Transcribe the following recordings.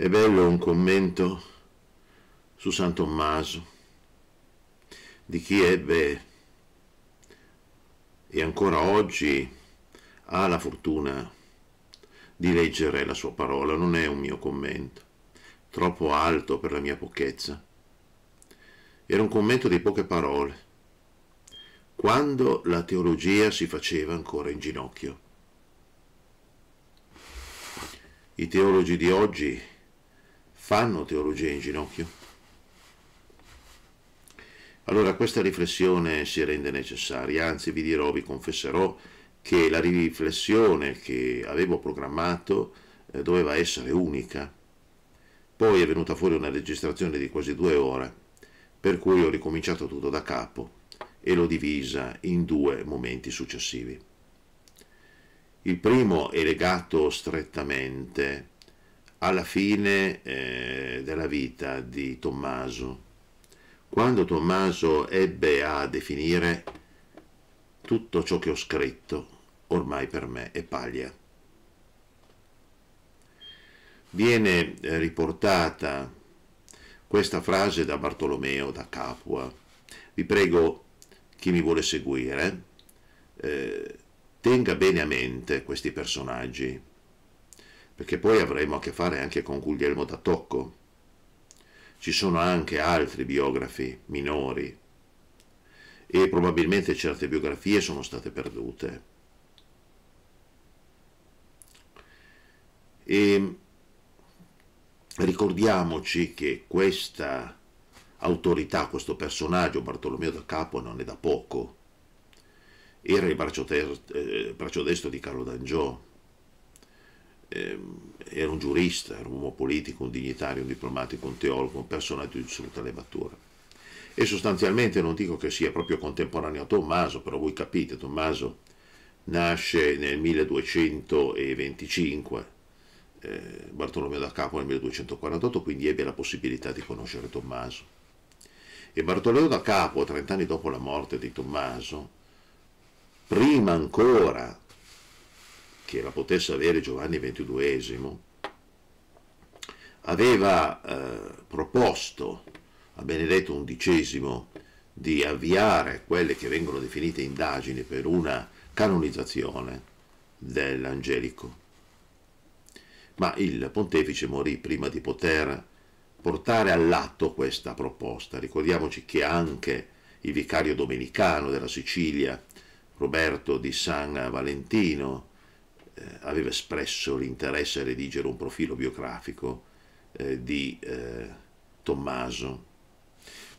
È bello un commento su San Tommaso, di chi ebbe e ancora oggi ha la fortuna di leggere la sua parola, non è un mio commento, troppo alto per la mia pochezza. Era un commento di poche parole, quando la teologia si faceva ancora in ginocchio. I teologi di oggi fanno teologia in ginocchio? Allora questa riflessione si rende necessaria, anzi vi dirò, vi confesserò che la riflessione che avevo programmato eh, doveva essere unica. Poi è venuta fuori una registrazione di quasi due ore, per cui ho ricominciato tutto da capo e l'ho divisa in due momenti successivi. Il primo è legato strettamente a alla fine eh, della vita di Tommaso, quando Tommaso ebbe a definire tutto ciò che ho scritto ormai per me è paglia. Viene eh, riportata questa frase da Bartolomeo da Capua. Vi prego, chi mi vuole seguire, eh, tenga bene a mente questi personaggi perché poi avremo a che fare anche con Guglielmo da Tocco. Ci sono anche altri biografi minori e probabilmente certe biografie sono state perdute. E ricordiamoci che questa autorità, questo personaggio, Bartolomeo da Capo, non è da poco. Era il braccio, ter- eh, braccio destro di Carlo D'Angiò, Ehm, era un giurista, era un uomo politico, un dignitario, un diplomatico, un teologo, un personaggio di assoluta levatura. E sostanzialmente non dico che sia proprio contemporaneo a Tommaso, però voi capite, Tommaso nasce nel 1225, eh, Bartolomeo da Capo nel 1248, quindi ebbe la possibilità di conoscere Tommaso. E Bartolomeo da Capo, 30 anni dopo la morte di Tommaso, prima ancora che la potesse avere Giovanni XXII, aveva eh, proposto a Benedetto XI di avviare quelle che vengono definite indagini per una canonizzazione dell'angelico. Ma il pontefice morì prima di poter portare all'atto questa proposta. Ricordiamoci che anche il vicario domenicano della Sicilia, Roberto di San Valentino, eh, aveva espresso l'interesse a redigere un profilo biografico eh, di eh, Tommaso.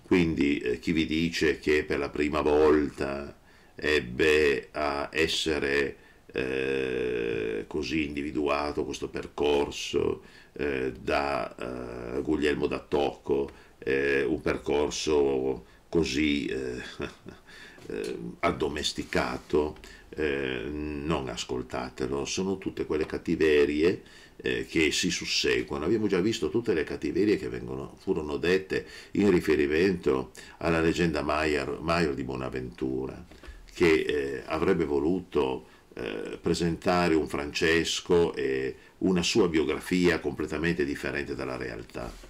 Quindi eh, chi vi dice che per la prima volta ebbe a essere eh, così individuato questo percorso eh, da Guglielmo da Tocco, un percorso così eh, addomesticato, eh, non ascoltatelo, sono tutte quelle cattiverie eh, che si susseguono. Abbiamo già visto tutte le cattiverie che vengono, furono dette in riferimento alla leggenda Maior, di Bonaventura, che eh, avrebbe voluto eh, presentare un Francesco e una sua biografia completamente differente dalla realtà.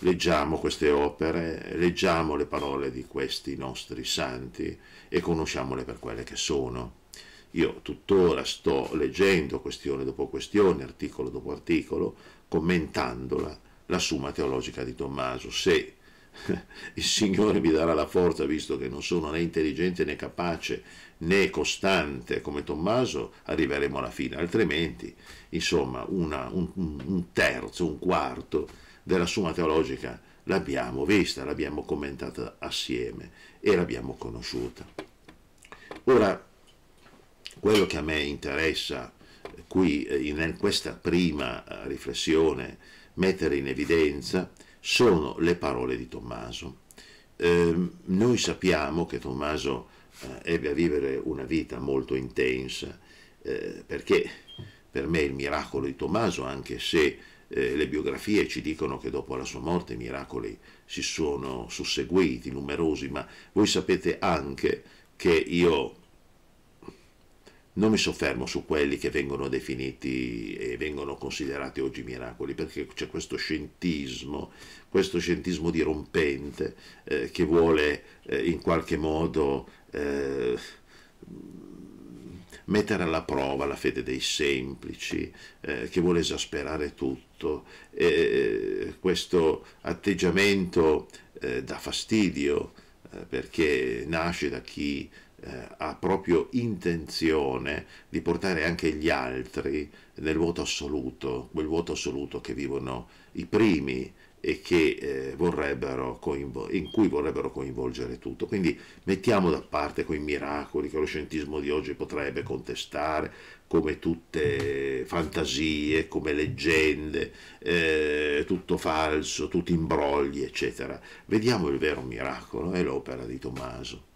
Leggiamo queste opere, leggiamo le parole di questi nostri santi e conosciamole per quelle che sono. Io tuttora sto leggendo questione dopo questione, articolo dopo articolo, commentandola la Summa Teologica di Tommaso. Se il Signore mi darà la forza, visto che non sono né intelligente né capace né costante come Tommaso, arriveremo alla fine, altrimenti, insomma, una, un, un terzo, un quarto della Summa Teologica l'abbiamo vista, l'abbiamo commentata assieme e l'abbiamo conosciuta. Ora, quello che a me interessa eh, qui eh, in questa prima eh, riflessione mettere in evidenza sono le parole di Tommaso. Eh, noi sappiamo che Tommaso eh, ebbe a vivere una vita molto intensa, eh, perché per me il miracolo di Tommaso, anche se eh, le biografie ci dicono che dopo la sua morte i miracoli si sono susseguiti, numerosi, ma voi sapete anche che io non mi soffermo su quelli che vengono definiti e vengono considerati oggi miracoli, perché c'è questo scientismo, questo scientismo dirompente eh, che vuole eh, in qualche modo eh, mettere alla prova la fede dei semplici, eh, che vuole esasperare tutto. E eh, questo atteggiamento eh, dà fastidio eh, perché nasce da chi eh, ha proprio intenzione di portare anche gli altri nel vuoto assoluto, quel vuoto assoluto che vivono i primi e che, eh, vorrebbero in cui vorrebbero coinvolgere tutto. Quindi mettiamo da parte quei miracoli che lo scientismo di oggi potrebbe contestare come tutte fantasie, come leggende, eh, tutto falso, tutti imbrogli, eccetera. Vediamo il vero miracolo, è l'opera di Tommaso.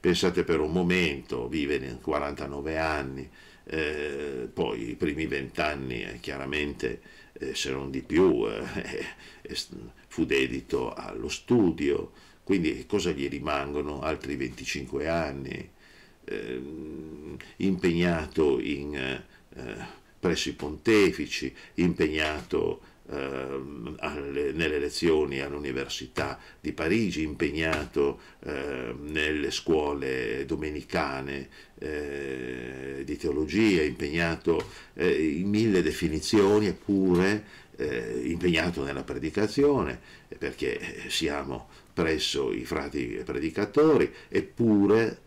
Pensate per un momento, vive nel 49 anni, eh, poi i primi vent'anni eh, chiaramente eh, se non di più, eh, fu dedito allo studio, quindi cosa gli rimangono? Altri 25 anni, ehm, impegnato in, eh, presso i pontefici, impegnato Ehm, alle, nelle lezioni all'Università di Parigi, impegnato eh, nelle scuole domenicane eh, di teologia, impegnato eh, in mille definizioni, eppure eh, impegnato nella predicazione, perché siamo presso i frati predicatori, eppure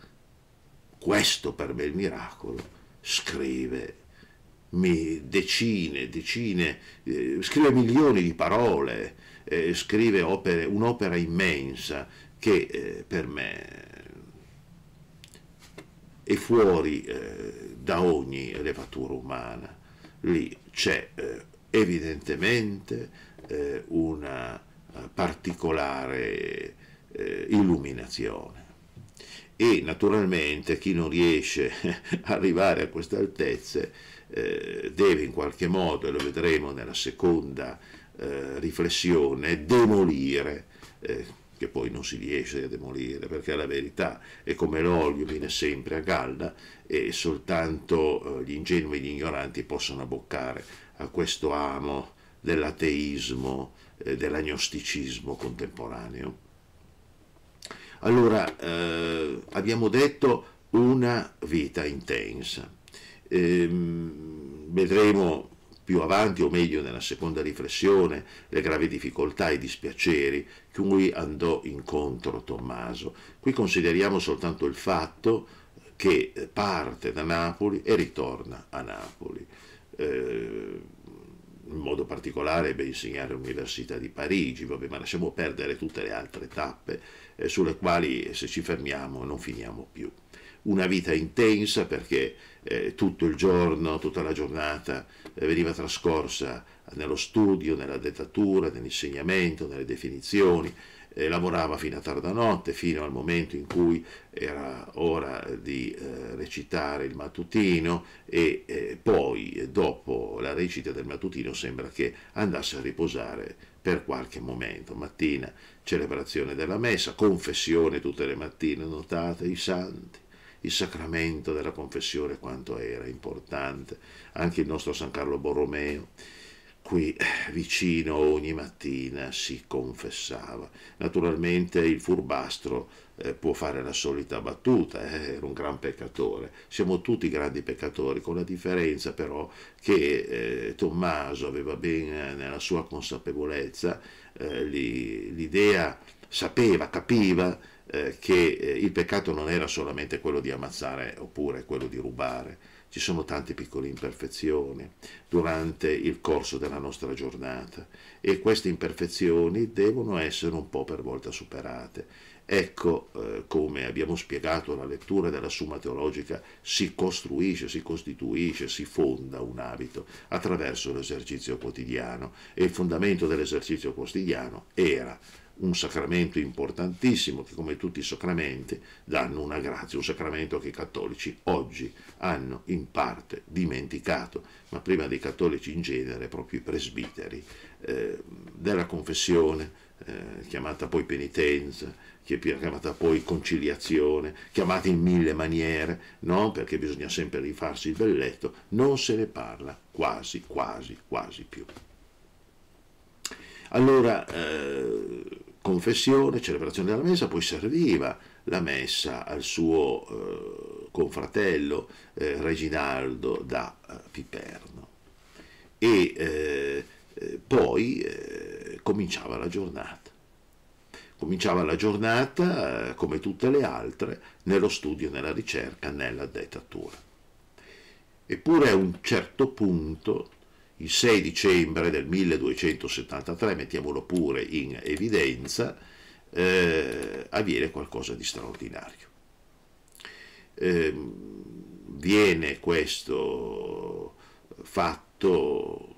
questo per me è il miracolo, scrive decine, decine, eh, scrive milioni di parole, eh, scrive opere, un'opera immensa che eh, per me è fuori eh, da ogni levatura umana. Lì c'è eh, evidentemente eh, una particolare illuminazione e naturalmente chi non riesce ad arrivare a queste altezze eh, deve in qualche modo, e lo vedremo nella seconda eh, riflessione, demolire, eh, che poi non si riesce a demolire, perché la verità è come l'olio viene sempre a galla e soltanto eh, gli ingenui e gli ignoranti possono abboccare a questo amo dell'ateismo, eh, dell'agnosticismo contemporaneo. Allora, abbiamo detto una vita intensa. Ehm, vedremo più avanti, o meglio nella seconda riflessione, le gravi difficoltà e i dispiaceri cui andò incontro Tommaso. Qui consideriamo soltanto il fatto che parte da Napoli e ritorna a Napoli. Eh, in modo particolare ebbe insegnare all'Università di Parigi, vabbè, ma lasciamo perdere tutte le altre tappe eh, sulle quali se ci fermiamo non finiamo più. Una vita intensa perché eh, tutto il giorno, tutta la giornata eh, veniva trascorsa nello studio, nella dettatura, nell'insegnamento, nelle definizioni, eh, lavorava fino a tarda notte, fino al momento in cui era ora di eh, recitare il mattutino e eh, poi eh, dopo la recita del mattutino sembra che andasse a riposare per qualche momento, mattina celebrazione della messa, confessione tutte le mattine, notate i santi, il sacramento della confessione quanto era importante, anche il nostro San Carlo Borromeo qui eh, vicino ogni mattina si confessava. Naturalmente il furbastro eh, può fare la solita battuta, eh, era un gran peccatore, siamo tutti grandi peccatori, con la differenza però che eh, Tommaso aveva ben eh, nella sua consapevolezza eh, l'idea, sapeva, capiva, eh, che eh, il peccato non era solamente quello di ammazzare oppure quello di rubare, ci sono tante piccole imperfezioni durante il corso della nostra giornata e queste imperfezioni devono essere un po' per volta superate. Ecco eh, come abbiamo spiegato la lettura della Summa Teologica si costruisce, si costituisce, si fonda un abito attraverso l'esercizio quotidiano e il fondamento dell'esercizio quotidiano era un sacramento importantissimo che come tutti i sacramenti danno una grazia, un sacramento che i cattolici oggi hanno in parte dimenticato, ma prima dei cattolici in genere proprio i presbiteri eh, della confessione, eh, chiamata poi penitenza, chiamata poi conciliazione, chiamata in mille maniere, no? perché bisogna sempre rifarsi il belletto, non se ne parla quasi, quasi, quasi più. Allora, eh, confessione, celebrazione della messa, poi serviva la messa al suo eh, confratello eh, Reginaldo da eh, Piperno. E eh, eh, poi cominciava la giornata. Cominciava la giornata, come tutte le altre, nello studio, nella ricerca, nella dettatura. Eppure a un certo punto il 6 dicembre del 1273, mettiamolo pure in evidenza, eh, avviene qualcosa di straordinario. Eh, viene questo fatto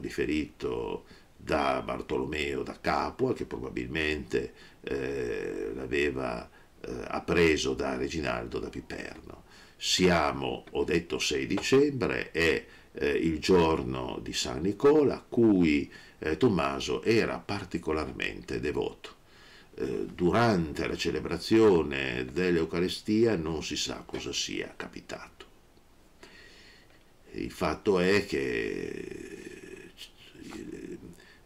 riferito da Bartolomeo da Capua, che probabilmente eh, l'aveva eh, appreso da Reginaldo da Piperno. Siamo, ho detto, 6 dicembre, e eh, il giorno di San Nicola, a cui eh, Tommaso era particolarmente devoto. Eh, durante la celebrazione dell'Eucarestia non si sa cosa sia capitato. Il fatto è che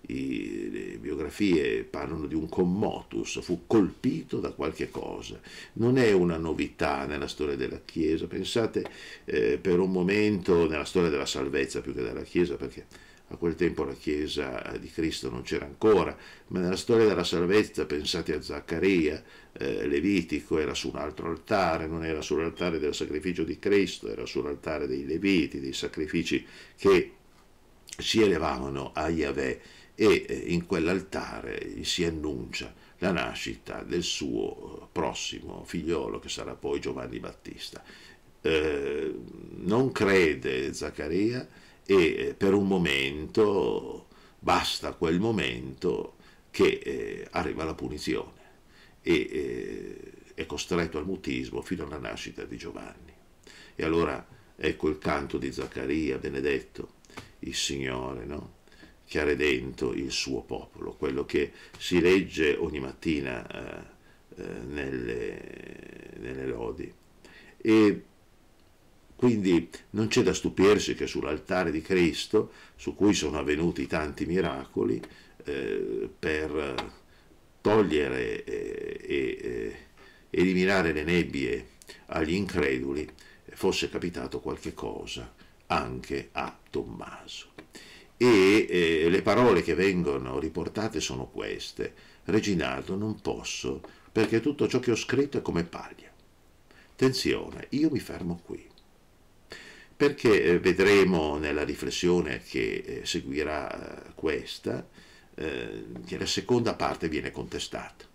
i, le biografie parlano di un commotus, fu colpito da qualche cosa. Non è una novità nella storia della Chiesa, pensate eh, per un momento nella storia della salvezza più che della Chiesa, perché a quel tempo la Chiesa eh, di Cristo non c'era ancora, ma nella storia della salvezza pensate a Zaccaria, eh, Levitico era su un altro altare, non era sull'altare del sacrificio di Cristo, era sull'altare dei Leviti, dei sacrifici che si elevavano a Yahweh e eh, in quell'altare si annuncia la nascita del suo eh, prossimo figliolo che sarà poi Giovanni Battista. Eh, non crede Zaccaria e eh, per un momento, basta quel momento che eh, arriva la punizione e eh, è costretto al mutismo fino alla nascita di Giovanni. E allora ecco il canto di Zaccaria, benedetto il Signore, no? che ha redento il suo popolo, quello che si legge ogni mattina eh, eh, nelle, nelle lodi. E quindi non c'è da stupirsi che sull'altare di Cristo, su cui sono avvenuti tanti miracoli, eh, per togliere eh, e eh, eliminare le nebbie agli increduli, fosse capitato qualche cosa anche a Tommaso e eh, le parole che vengono riportate sono queste. Reginaldo non posso perché tutto ciò che ho scritto è come paglia. Attenzione, io mi fermo qui perché eh, vedremo nella riflessione che eh, seguirà eh, questa che la seconda parte viene contestata.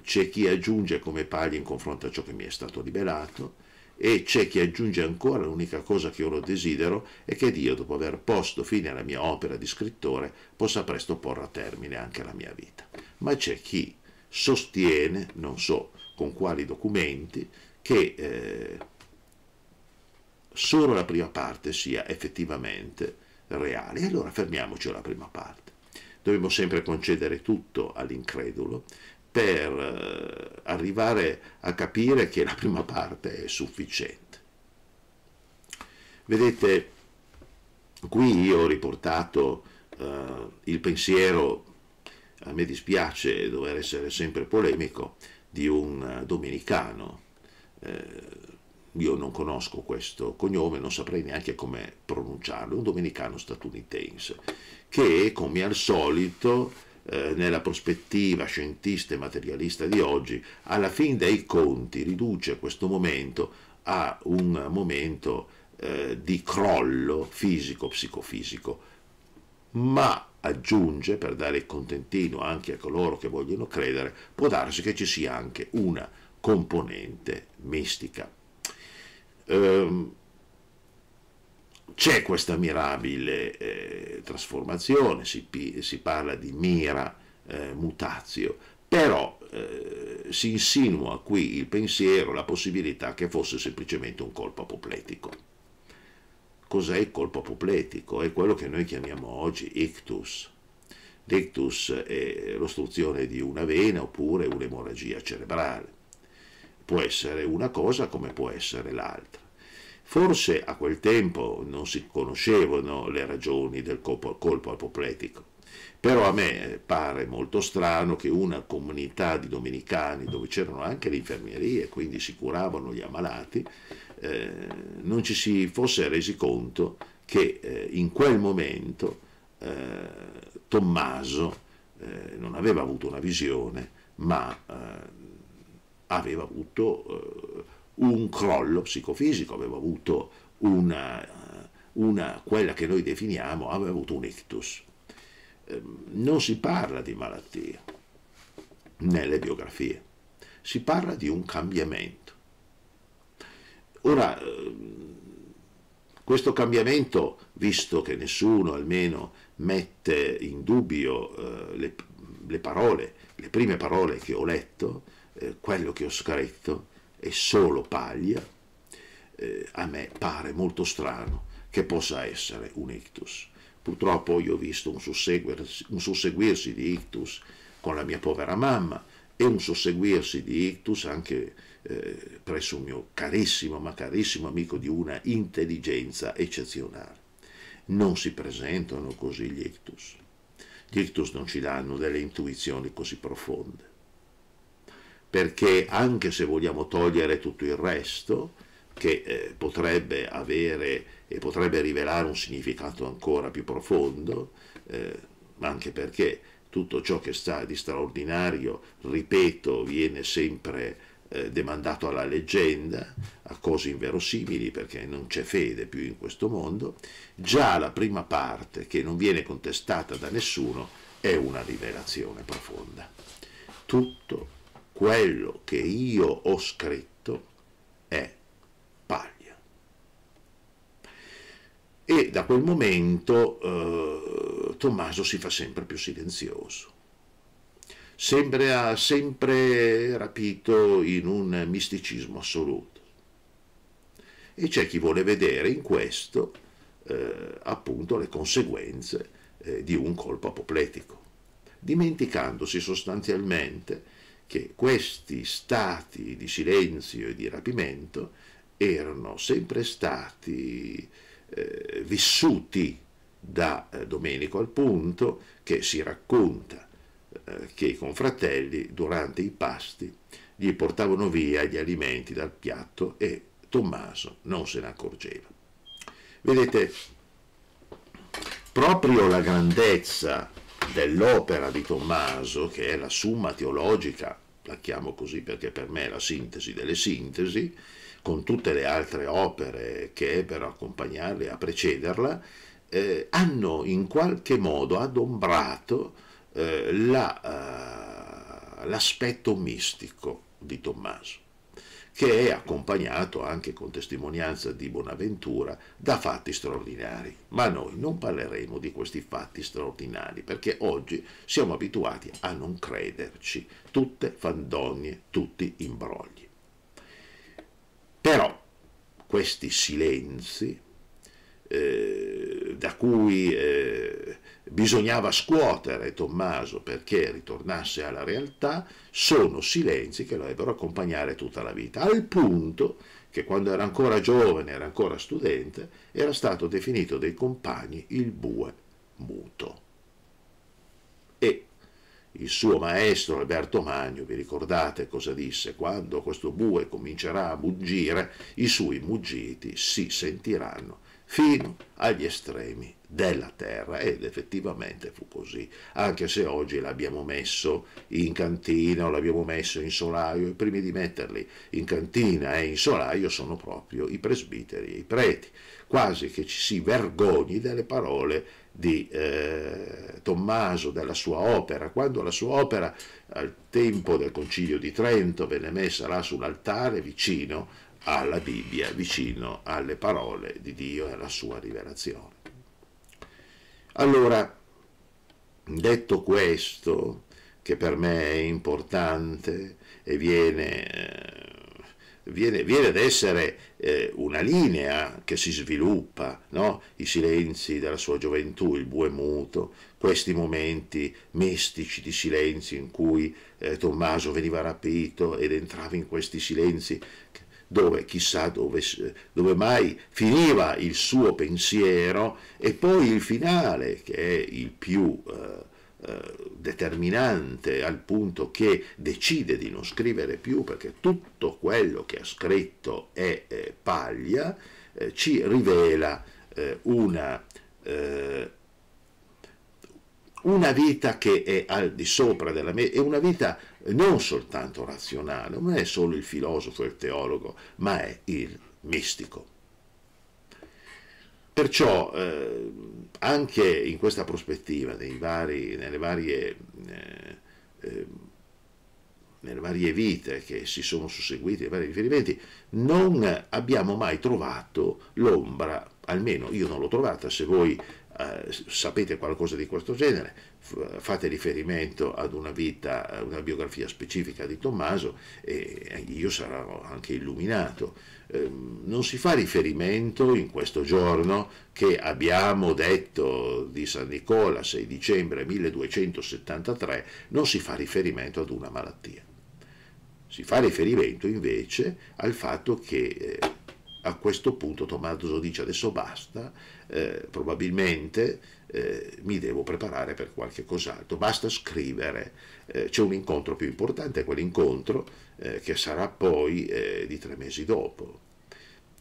C'è chi aggiunge come paglia in confronto a ciò che mi è stato rivelato, e c'è chi aggiunge ancora l'unica cosa che ora desidero è che Dio, dopo aver posto fine alla mia opera di scrittore, possa presto porre a termine anche la mia vita. Ma c'è chi sostiene, non so con quali documenti, che eh, solo la prima parte sia effettivamente reale. E allora fermiamoci alla prima parte. Dobbiamo sempre concedere tutto all'incredulo per eh, arrivare a capire che la prima parte è sufficiente. Vedete, qui io ho riportato eh, il pensiero, a me dispiace dover essere sempre polemico, di un eh, domenicano. Eh, io non conosco questo cognome, non saprei neanche come pronunciarlo, un domenicano statunitense, che come al solito eh, nella prospettiva scientista e materialista di oggi, alla fin dei conti riduce questo momento a un momento eh, di crollo fisico-psicofisico, ma aggiunge, per dare contentino anche a coloro che vogliono credere, può darsi che ci sia anche una componente mistica. Ehm, c'è questa mirabile eh, trasformazione, si, si, parla di mira eh, mutatio, però eh, si insinua qui il pensiero, la possibilità che fosse semplicemente un colpo apopletico. Cos'è il colpo apopletico? È quello che noi chiamiamo oggi ictus. L'ictus è l'ostruzione di una vena oppure un'emorragia cerebrale. Può essere una cosa come può essere l'altra. Forse a quel tempo non si conoscevano le ragioni del colpo, colpo apopletico. Però a me eh, pare molto strano che una comunità di domenicani, dove c'erano anche le infermierie, quindi si curavano gli ammalati, eh, non ci si fosse resi conto che eh, in quel momento eh, Tommaso eh, non aveva avuto una visione, ma eh, aveva avuto un crollo psicofisico, aveva avuto una, una, quella che noi definiamo, aveva avuto un ictus. Ehm, non si parla di malattia nelle biografie, si parla di un cambiamento. Ora, ehm, questo cambiamento, visto che nessuno almeno mette in dubbio eh, le, le, parole, le prime parole che ho letto, eh, quello che ho scritto, è solo paglia, eh, a me pare molto strano che possa essere un ictus. Purtroppo io ho visto un susseguirsi, un susseguirsi di ictus con la mia povera mamma e un susseguirsi di ictus anche eh, presso un mio carissimo ma carissimo amico di una intelligenza eccezionale. Non si presentano così gli ictus. Gli ictus non ci danno delle intuizioni così profonde perché anche se vogliamo togliere tutto il resto, che eh, potrebbe avere e potrebbe rivelare un significato ancora più profondo, eh, anche perché tutto ciò che sta di straordinario, ripeto, viene sempre eh, demandato alla leggenda, a cose inverosimili perché non c'è fede più in questo mondo, già la prima parte che non viene contestata da nessuno è una rivelazione profonda. Tutto quello che io ho scritto è paglia. E da quel momento eh, Tommaso si fa sempre più silenzioso. Sembra sempre rapito in un misticismo assoluto. E c'è chi vuole vedere in questo eh, appunto le conseguenze eh, di un colpo apopletico, dimenticandosi sostanzialmente che questi stati di silenzio e di rapimento erano sempre stati eh, vissuti da eh, Domenico al punto che si racconta eh, che i confratelli durante i pasti gli portavano via gli alimenti dal piatto e Tommaso non se ne accorgeva. Vedete, proprio la grandezza dell'opera di Tommaso, che è la Summa Teologica, la chiamo così perché per me è la sintesi delle sintesi, con tutte le altre opere che ebbero accompagnarle a precederla, eh, hanno in qualche modo adombrato eh, eh l'aspetto la, uh, mistico di Tommaso che è accompagnato anche con testimonianza di Bonaventura da fatti straordinari. Ma noi non parleremo di questi fatti straordinari perché oggi siamo abituati a non crederci, tutte fandonie, tutti imbrogli. Però questi silenzi eh, da cui eh, bisognava scuotere Tommaso perché ritornasse alla realtà, sono silenzi che lo ebbero accompagnare tutta la vita, al punto che quando era ancora giovane, era ancora studente, era stato definito dai compagni il bue muto. E il suo maestro Alberto Magno, vi ricordate cosa disse? Quando questo bue comincerà a muggire, i suoi muggiti si sentiranno fino agli estremi della terra ed effettivamente fu così, anche se oggi l'abbiamo messo in cantina o l'abbiamo messo in solaio, i primi di metterli in cantina e in solaio sono proprio i presbiteri e i preti, quasi che ci si vergogni delle parole di eh, Tommaso, della sua opera, quando la sua opera al tempo del concilio di Trento venne messa là sull'altare vicino alla Bibbia, vicino alle parole di Dio e alla sua rivelazione. Allora, detto questo, che per me è importante e viene, eh, viene, viene ad essere eh, una linea che si sviluppa, no? i silenzi della sua gioventù, il bue muto, questi momenti mistici di silenzi in cui eh, Tommaso veniva rapito ed entrava in questi silenzi dove chissà dove, dove, mai finiva il suo pensiero e poi il finale che è il più eh, eh, determinante al punto che decide di non scrivere più perché tutto quello che ha scritto è eh, paglia, eh, ci rivela eh, una eh, una vita che è al di sopra della media, è una vita non soltanto razionale, non è solo il filosofo e il teologo, ma è il mistico. Perciò eh, anche in questa prospettiva, vari, nelle, varie, eh, eh, nelle varie vite che si sono susseguite, i vari riferimenti, non abbiamo mai trovato l'ombra, almeno io non l'ho trovata, se voi eh, sapete qualcosa di questo genere, fate riferimento ad una vita, una biografia specifica di Tommaso e io sarò anche illuminato. Ehm, non si fa riferimento in questo giorno che abbiamo detto di San Nicola, 6 dicembre 1273, non si fa riferimento ad una malattia. Si fa riferimento invece al fatto che eh, a questo punto Tommaso dice adesso basta, eh, probabilmente eh, mi devo preparare per qualche cos'altro, basta scrivere, eh, c'è un incontro più importante, quell'incontro eh, che sarà poi eh, di tre mesi dopo.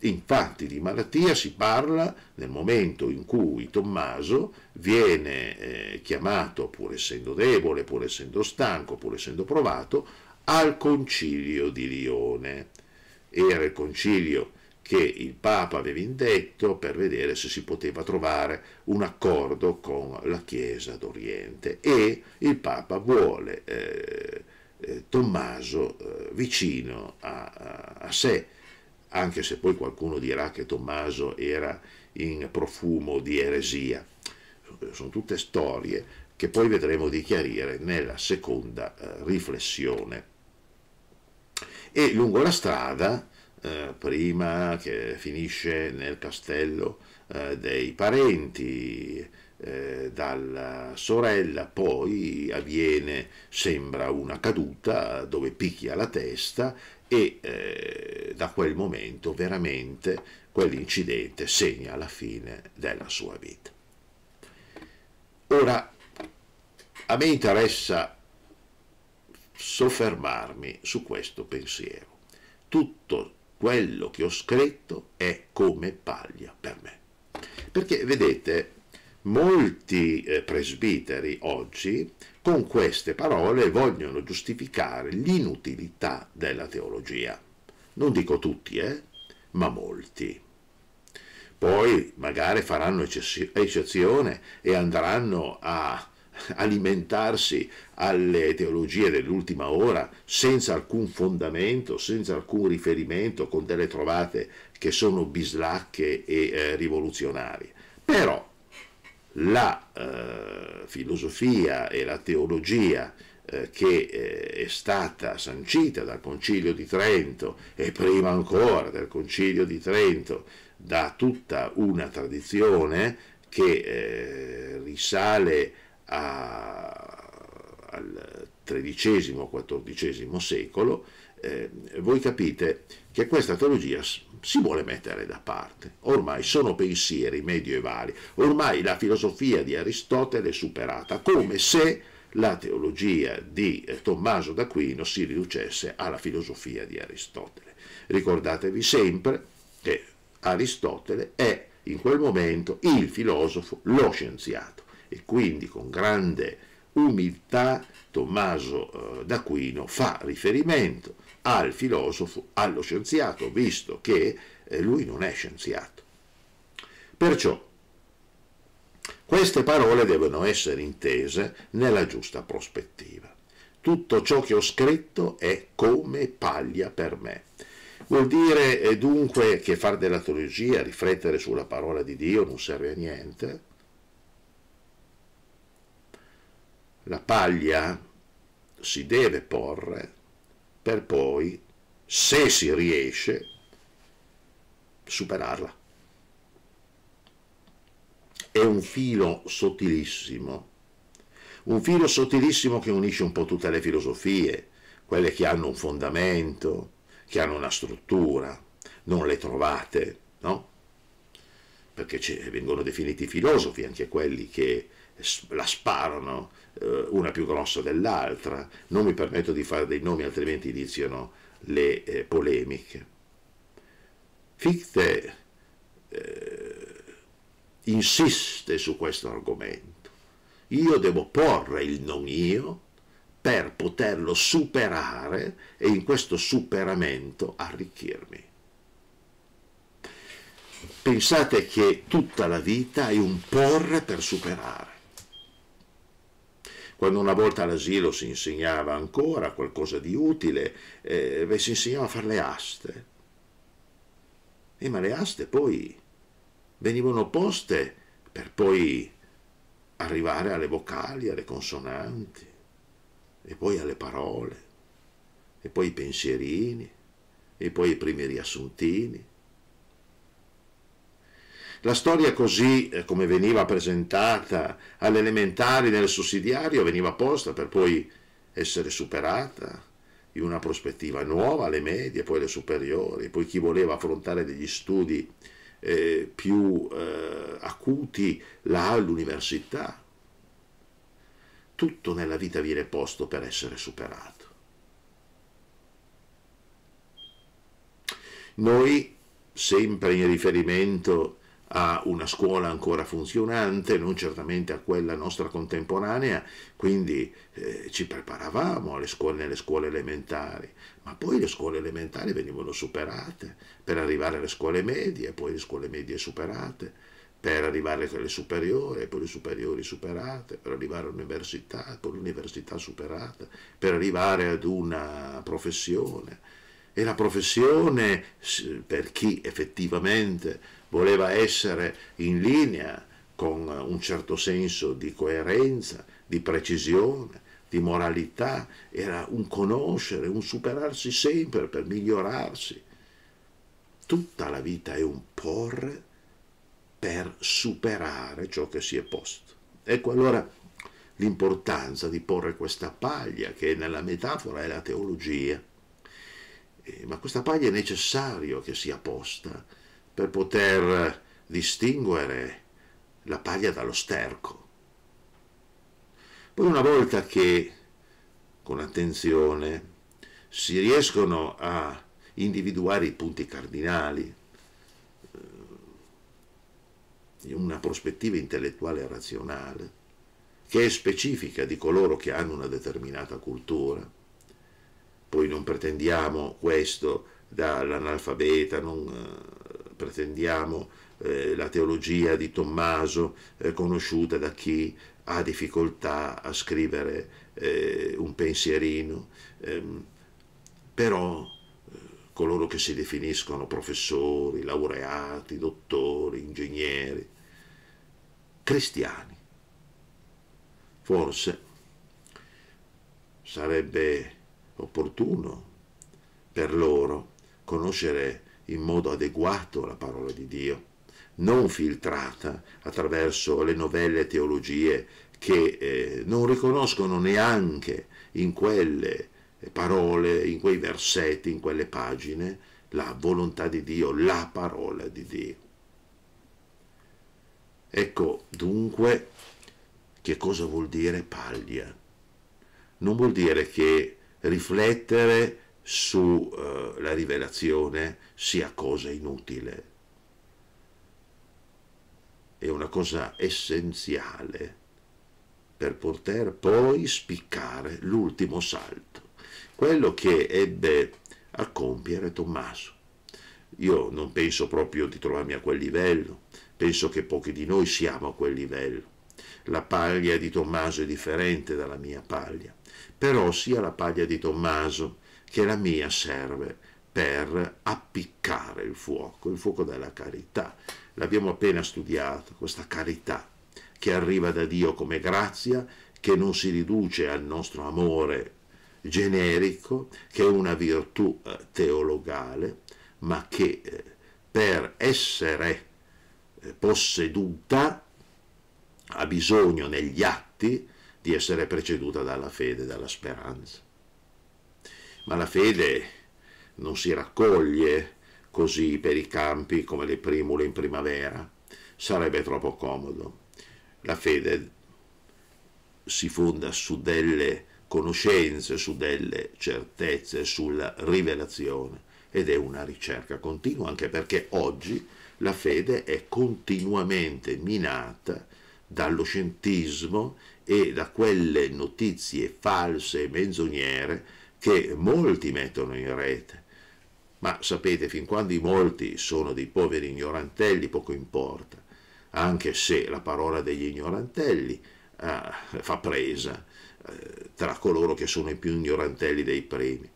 Infatti di malattia si parla nel momento in cui Tommaso viene eh, chiamato, pur essendo debole, pur essendo stanco, pur essendo provato, al concilio di Lione. Era il concilio che il Papa aveva indetto per vedere se si poteva trovare un accordo con la Chiesa d'Oriente e il Papa vuole eh, eh, Tommaso eh, vicino a, a, a, sé, anche se poi qualcuno dirà che Tommaso era in profumo di eresia. Sono tutte storie che poi vedremo di chiarire nella seconda eh, riflessione. E lungo la strada eh, prima che finisce nel castello eh, dei parenti, eh, dalla sorella, poi avviene, sembra una caduta dove picchia la testa e eh, da quel momento veramente quell'incidente segna la fine della sua vita. Ora, a me interessa soffermarmi su questo pensiero. Tutto quello che ho scritto è come paglia per me. Perché vedete, molti eh, presbiteri oggi con queste parole vogliono giustificare l'inutilità della teologia. Non dico tutti, eh, ma molti. Poi magari faranno eccezione e andranno a alimentarsi alle teologie dell'ultima ora senza alcun fondamento, senza alcun riferimento, con delle trovate che sono bislacche e eh, rivoluzionarie. Però la eh, filosofia e la teologia eh, che eh, è stata sancita dal Concilio di Trento e prima ancora dal Concilio di Trento da tutta una tradizione che eh, risale a, al XIII, XIV secolo, eh, voi capite che questa teologia si vuole mettere da parte. Ormai sono pensieri medioevali, ormai la filosofia di Aristotele è superata, come se la teologia di eh, Tommaso d'Aquino si riducesse alla filosofia di Aristotele. Ricordatevi sempre che Aristotele è in quel momento il filosofo, lo scienziato e quindi con grande umiltà Tommaso eh, d'Aquino fa riferimento al filosofo, allo scienziato, visto che eh, lui non è scienziato. Perciò queste parole devono essere intese nella giusta prospettiva. Tutto ciò che ho scritto è come paglia per me. Vuol dire eh, dunque che fare della teologia, riflettere sulla parola di Dio non serve a niente, La paglia si deve porre per poi, se si riesce, superarla. È un filo sottilissimo, un filo sottilissimo che unisce un po' tutte le filosofie, quelle che hanno un fondamento, che hanno una struttura, non le trovate, no? Perché vengono definiti filosofi anche quelli che la sparano eh, una più grossa dell'altra, non mi permetto di fare dei nomi altrimenti iniziano le eh, polemiche. Fichte eh, insiste su questo argomento. Io devo porre il non io per poterlo superare e in questo superamento arricchirmi. Pensate che tutta la vita è un porre per superare. Quando una volta all'asilo si insegnava ancora qualcosa di utile, eh, beh, si insegnava a fare le aste. Eh, ma le aste poi venivano poste per poi arrivare alle vocali, alle consonanti, e poi alle parole, e poi ai pensierini, e poi ai primi riassuntini, la storia così eh, come veniva presentata all'elementare nel sussidiario veniva posta per poi essere superata in una prospettiva nuova, alle medie, poi alle superiori, poi chi voleva affrontare degli studi eh, più eh, acuti là all'università. Tutto nella vita viene posto per essere superato. Noi, sempre in riferimento a a una scuola ancora funzionante, non certamente a quella nostra contemporanea, quindi eh, ci preparavamo alle scuole, nelle scuole elementari, ma poi le scuole elementari venivano superate per arrivare alle scuole medie, poi le scuole medie superate per arrivare alle superiori, poi le superiori superate, per arrivare all'università, poi l'università superata, per arrivare ad una professione. E la professione, per chi effettivamente voleva essere in linea con un certo senso di coerenza, di precisione, di moralità, era un conoscere, un superarsi sempre per migliorarsi. Tutta la vita è un porre per superare ciò che si è posto. Ecco allora l'importanza di porre questa paglia che nella metafora è la teologia. Eh, ma questa paglia è necessario che sia posta per poter distinguere la paglia dallo sterco. Poi una volta che con attenzione si riescono a individuare i punti cardinali eh, in una prospettiva intellettuale e razionale, che è specifica di coloro che hanno una determinata cultura. Poi non pretendiamo questo dall'analfabeta, non, eh, pretendiamo eh, la teologia di Tommaso eh, conosciuta da chi ha difficoltà a scrivere eh, un pensierino, ehm, però eh, coloro che si definiscono professori, laureati, dottori, ingegneri, cristiani. Forse sarebbe opportuno per loro conoscere in modo adeguato la parola di Dio, non filtrata attraverso le novelle teologie che eh, non riconoscono neanche in quelle parole, in quei versetti, in quelle pagine, la volontà di Dio, la parola di Dio. Ecco dunque che cosa vuol dire paglia. Non vuol dire che riflettere sulla eh, rivelazione sia cosa inutile, è una cosa essenziale per poter poi spiccare l'ultimo salto, quello che ebbe a compiere Tommaso. Io non penso proprio di trovarmi a quel livello, penso che pochi di noi siamo a quel livello. La paglia di Tommaso è differente dalla mia paglia, però sia la paglia di Tommaso che la mia serve per appiccare il fuoco, il fuoco della carità. L'abbiamo appena studiato, questa carità che arriva da Dio come grazia, che non si riduce al nostro amore generico, che è una virtù eh, teologale, ma che eh, per essere eh, posseduta ha bisogno negli atti di essere preceduta dalla fede, dalla speranza ma la fede non si raccoglie così per i campi come le primule in primavera, sarebbe troppo comodo. La fede si fonda su delle conoscenze, su delle certezze, sulla rivelazione ed è una ricerca continua anche perché oggi la fede è continuamente minata dallo scientismo e da quelle notizie false e menzogniere che molti mettono in rete. Ma sapete, fin quando i molti sono dei poveri ignorantelli, poco importa, anche se la parola degli ignorantelli eh, fa presa eh, tra coloro che sono i più ignorantelli dei premi.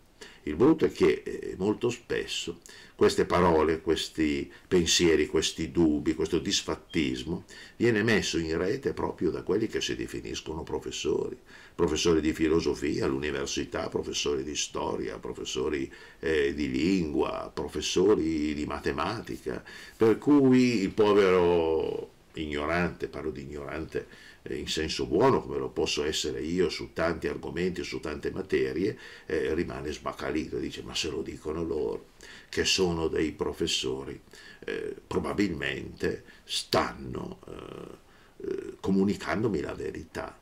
Il brutto è che eh, molto spesso queste parole, questi pensieri, questi dubbi, questo disfattismo viene messo in rete proprio da quelli che si definiscono professori, professori di filosofia all'università, professori di storia, professori eh, di lingua, professori di matematica, per cui il povero ignorante, parlo di ignorante, eh, in senso buono come lo posso essere io su tanti argomenti, su tante materie, eh, rimane sbacalito, dice ma se lo dicono loro che sono dei professori, eh, probabilmente stanno eh, eh comunicandomi la verità.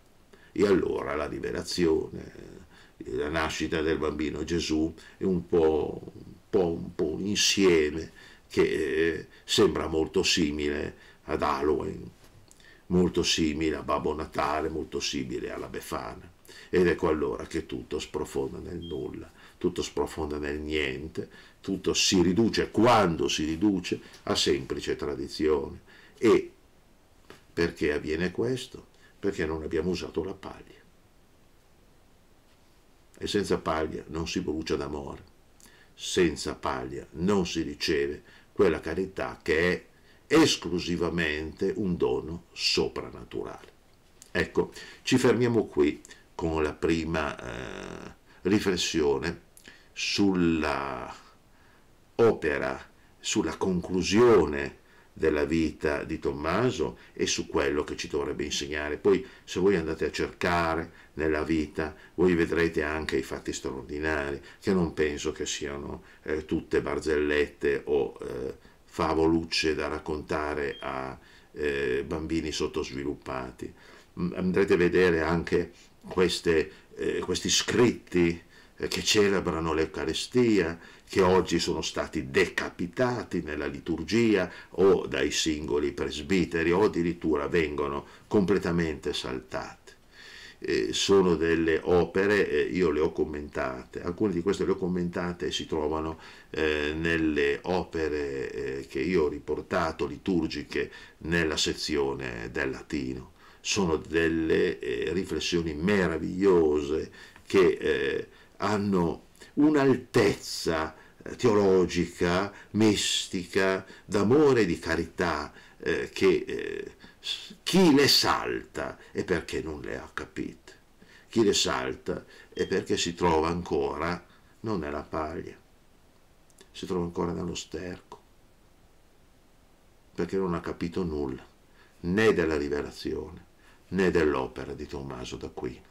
E allora la rivelazione, eh, la nascita del bambino Gesù è un po' un, po', un, po un insieme che sembra molto simile ad Halloween molto simile a Babbo Natale, molto simile alla Befana. Ed ecco allora che tutto sprofonda nel nulla, tutto sprofonda nel niente, tutto si riduce, quando si riduce, a semplice tradizione. E perché avviene questo? Perché non abbiamo usato la paglia. E senza paglia non si brucia d'amore, senza paglia non si riceve quella carità che è esclusivamente un dono soprannaturale. Ecco, ci fermiamo qui con la prima eh, riflessione sulla opera, sulla conclusione della vita di Tommaso e su quello che ci dovrebbe insegnare. Poi se voi andate a cercare nella vita, voi vedrete anche i fatti straordinari, che non penso che siano eh, tutte barzellette o... Eh, favolucce da raccontare a eh, bambini sottosviluppati. Andrete a vedere anche queste, eh, questi scritti eh, che celebrano l'Eucarestia, che oggi sono stati decapitati nella liturgia o dai singoli presbiteri o addirittura vengono completamente saltati. Eh, sono delle opere, eh, io le ho commentate, alcune di queste le ho commentate e si trovano eh, nelle opere eh, che io ho riportato liturgiche nella sezione del latino. Sono delle eh, riflessioni meravigliose che hanno un'altezza teologica, mistica, d'amore e di carità che chi le salta è perché non le ha capite. Chi le salta è perché si trova ancora non nella paglia, si trova ancora nello sterco, perché non ha capito nulla, né della rivelazione, né dell'opera di Tommaso da qui.